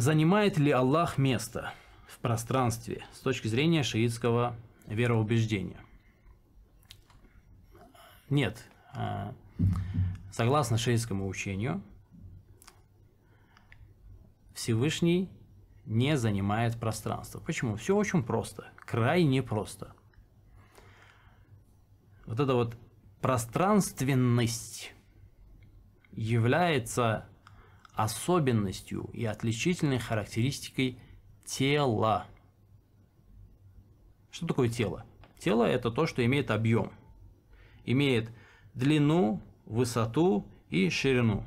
Занимает ли Аллах место в пространстве с точки зрения шиитского вероубеждения? Нет. А, согласно шиитскому учению, Всевышний не занимает пространство. Почему? Все очень просто, крайне просто. Вот эта вот пространственность является особенностью и отличительной характеристикой тела. Что такое тело? Тело – это то, что имеет объем. Имеет длину, высоту и ширину.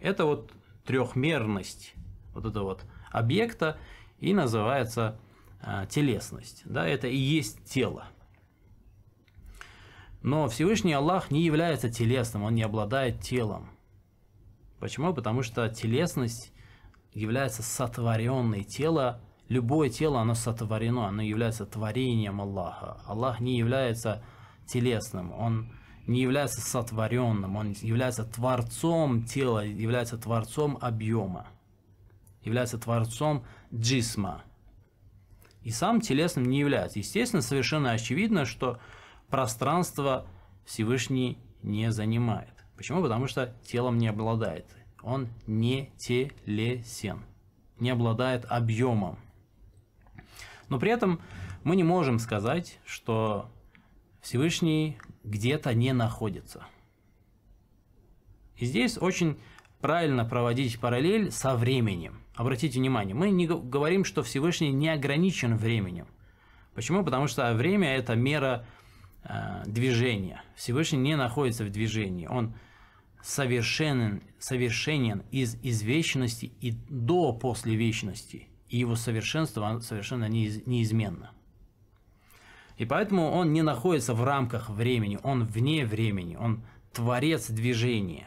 Это вот трехмерность вот этого вот объекта и называется э, телесность. Да, это и есть тело. Но Всевышний Аллах не является телесным, он не обладает телом. Почему? Потому что телесность является сотворенной. Тело, любое тело, оно сотворено, оно является творением Аллаха. Аллах не является телесным, он не является сотворенным, он является творцом тела, является творцом объема, является творцом джисма. И сам телесным не является. Естественно, совершенно очевидно, что пространство Всевышний не занимает. Почему? Потому что телом не обладает. Он не телесен, не обладает объемом. Но при этом мы не можем сказать, что Всевышний где-то не находится. И здесь очень правильно проводить параллель со временем. Обратите внимание, мы не говорим, что Всевышний не ограничен временем. Почему? Потому что время – это мера э, движения. Всевышний не находится в движении. Он совершенен, совершенен из извечности и до после вечности, и его совершенство совершенно неиз, неизменно. И поэтому он не находится в рамках времени, он вне времени, он творец движения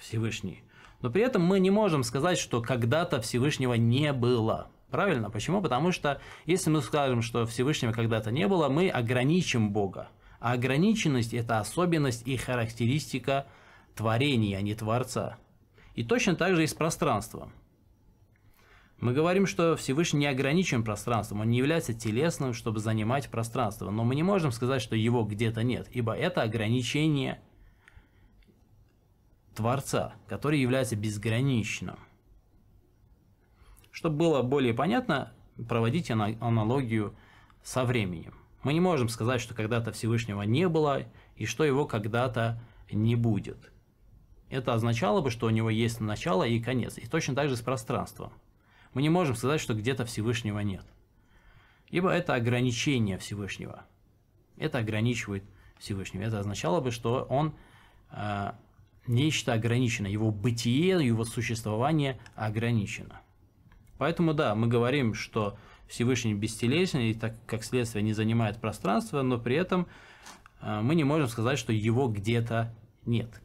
Всевышний. Но при этом мы не можем сказать, что когда-то Всевышнего не было. Правильно? Почему? Потому что если мы скажем, что Всевышнего когда-то не было, мы ограничим Бога. А ограниченность – это особенность и характеристика – творения, а не Творца. И точно так же и с пространством. Мы говорим, что Всевышний не ограничен пространством, он не является телесным, чтобы занимать пространство, но мы не можем сказать, что его где-то нет, ибо это ограничение Творца, который является безграничным. Чтобы было более понятно, проводите аналогию со временем. Мы не можем сказать, что когда-то Всевышнего не было и что его когда-то не будет – это означало бы, что у него есть начало и конец. И точно так же с пространством. Мы не можем сказать, что где-то Всевышнего нет. Ибо это ограничение Всевышнего. Это ограничивает Всевышнего. Это означало бы, что он э, нечто ограничено. Его бытие, его существование ограничено. Поэтому да, мы говорим, что Всевышний бестелесен и так как следствие не занимает пространство, но при этом э, мы не можем сказать, что его где-то нет.